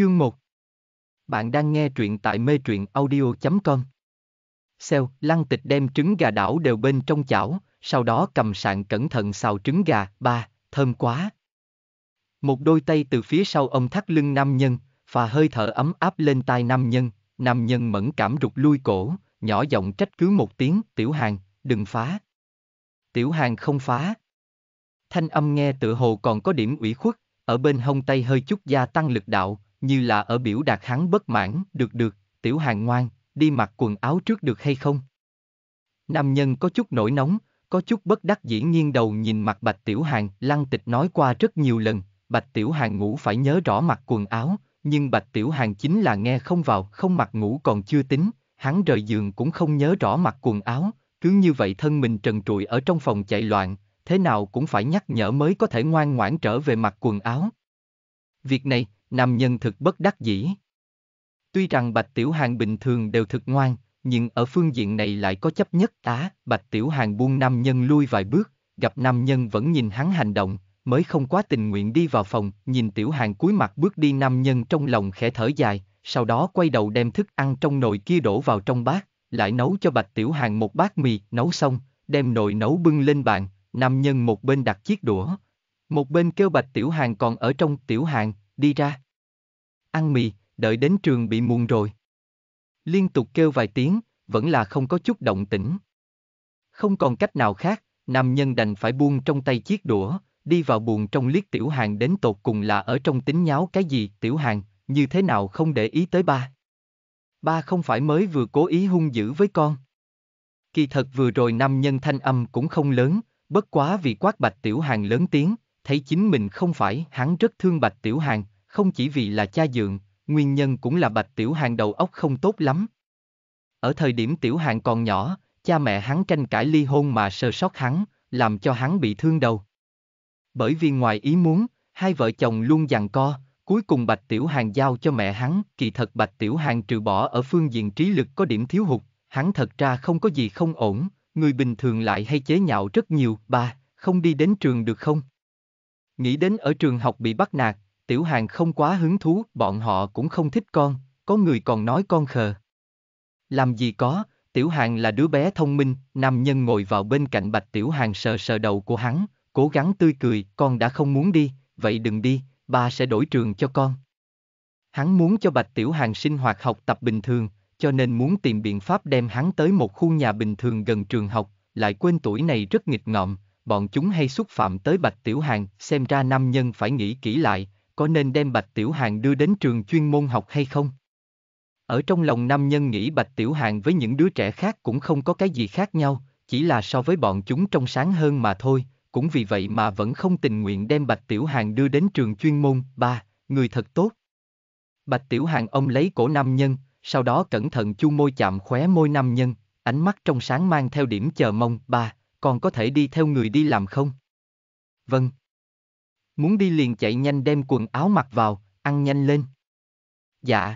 Chương 1 Bạn đang nghe truyện tại mê truyện audio.com Xeo, lăng tịch đem trứng gà đảo đều bên trong chảo, sau đó cầm sạn cẩn thận xào trứng gà, ba, thơm quá. Một đôi tay từ phía sau ông thắt lưng nam nhân, và hơi thở ấm áp lên tai nam nhân, nam nhân mẫn cảm rụt lui cổ, nhỏ giọng trách cứ một tiếng, tiểu hàng, đừng phá. Tiểu hàng không phá. Thanh âm nghe tự hồ còn có điểm ủy khuất, ở bên hông tay hơi chút gia tăng lực đạo, như là ở biểu đạt hắn bất mãn, được được, tiểu hàng ngoan, đi mặc quần áo trước được hay không? Nam nhân có chút nổi nóng, có chút bất đắc dĩ nghiêng đầu nhìn mặt bạch tiểu hàng, lăng tịch nói qua rất nhiều lần, bạch tiểu hàng ngủ phải nhớ rõ mặc quần áo, nhưng bạch tiểu hàng chính là nghe không vào, không mặc ngủ còn chưa tính, hắn rời giường cũng không nhớ rõ mặc quần áo, cứ như vậy thân mình trần trụi ở trong phòng chạy loạn, thế nào cũng phải nhắc nhở mới có thể ngoan ngoãn trở về mặc quần áo. Việc này, nam nhân thực bất đắc dĩ. Tuy rằng Bạch Tiểu Hàng bình thường đều thực ngoan, nhưng ở phương diện này lại có chấp nhất tá, Bạch Tiểu Hàng buông nam nhân lui vài bước, gặp nam nhân vẫn nhìn hắn hành động, mới không quá tình nguyện đi vào phòng, nhìn Tiểu Hàng cúi mặt bước đi nam nhân trong lòng khẽ thở dài, sau đó quay đầu đem thức ăn trong nồi kia đổ vào trong bát, lại nấu cho Bạch Tiểu Hàng một bát mì, nấu xong, đem nồi nấu bưng lên bàn, nam nhân một bên đặt chiếc đũa, một bên kêu Bạch Tiểu Hàng còn ở trong Tiểu Hàng, đi ra. Ăn mì, đợi đến trường bị muộn rồi. Liên tục kêu vài tiếng, vẫn là không có chút động tĩnh. Không còn cách nào khác, nam nhân đành phải buông trong tay chiếc đũa, đi vào buồn trong liếc tiểu hàng đến tột cùng là ở trong tính nháo cái gì, tiểu hàng, như thế nào không để ý tới ba. Ba không phải mới vừa cố ý hung dữ với con. Kỳ thật vừa rồi nam nhân thanh âm cũng không lớn, bất quá vì quát bạch tiểu hàng lớn tiếng, thấy chính mình không phải, hắn rất thương bạch tiểu hàng, không chỉ vì là cha dượng, nguyên nhân cũng là Bạch Tiểu Hàng đầu óc không tốt lắm. Ở thời điểm Tiểu Hàng còn nhỏ, cha mẹ hắn tranh cãi ly hôn mà sơ sót hắn, làm cho hắn bị thương đầu. Bởi vì ngoài ý muốn, hai vợ chồng luôn giằng co, cuối cùng Bạch Tiểu Hàng giao cho mẹ hắn, kỳ thật Bạch Tiểu Hàng trừ bỏ ở phương diện trí lực có điểm thiếu hụt, hắn thật ra không có gì không ổn, người bình thường lại hay chế nhạo rất nhiều, bà, không đi đến trường được không? Nghĩ đến ở trường học bị bắt nạt, tiểu hàng không quá hứng thú, bọn họ cũng không thích con, có người còn nói con khờ. Làm gì có, tiểu hàng là đứa bé thông minh, nam nhân ngồi vào bên cạnh bạch tiểu hàng sờ sờ đầu của hắn, cố gắng tươi cười, con đã không muốn đi, vậy đừng đi, ba sẽ đổi trường cho con. Hắn muốn cho bạch tiểu hàng sinh hoạt học tập bình thường, cho nên muốn tìm biện pháp đem hắn tới một khu nhà bình thường gần trường học, lại quên tuổi này rất nghịch ngợm, bọn chúng hay xúc phạm tới bạch tiểu hàng, xem ra nam nhân phải nghĩ kỹ lại, có nên đem Bạch Tiểu Hàng đưa đến trường chuyên môn học hay không? Ở trong lòng nam nhân nghĩ Bạch Tiểu Hàng với những đứa trẻ khác cũng không có cái gì khác nhau, chỉ là so với bọn chúng trong sáng hơn mà thôi, cũng vì vậy mà vẫn không tình nguyện đem Bạch Tiểu Hàng đưa đến trường chuyên môn, ba, người thật tốt. Bạch Tiểu Hàng ông lấy cổ nam nhân, sau đó cẩn thận chu môi chạm khóe môi nam nhân, ánh mắt trong sáng mang theo điểm chờ mong, ba, còn có thể đi theo người đi làm không? Vâng, muốn đi liền chạy nhanh đem quần áo mặc vào, ăn nhanh lên. Dạ.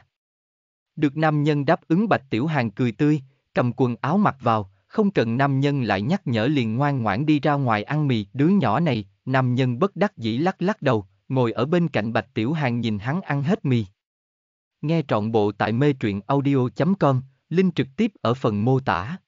Được nam nhân đáp ứng bạch tiểu hàng cười tươi, cầm quần áo mặc vào, không cần nam nhân lại nhắc nhở liền ngoan ngoãn đi ra ngoài ăn mì. Đứa nhỏ này, nam nhân bất đắc dĩ lắc lắc đầu, ngồi ở bên cạnh bạch tiểu hàng nhìn hắn ăn hết mì. Nghe trọn bộ tại mê truyện audio.com, link trực tiếp ở phần mô tả.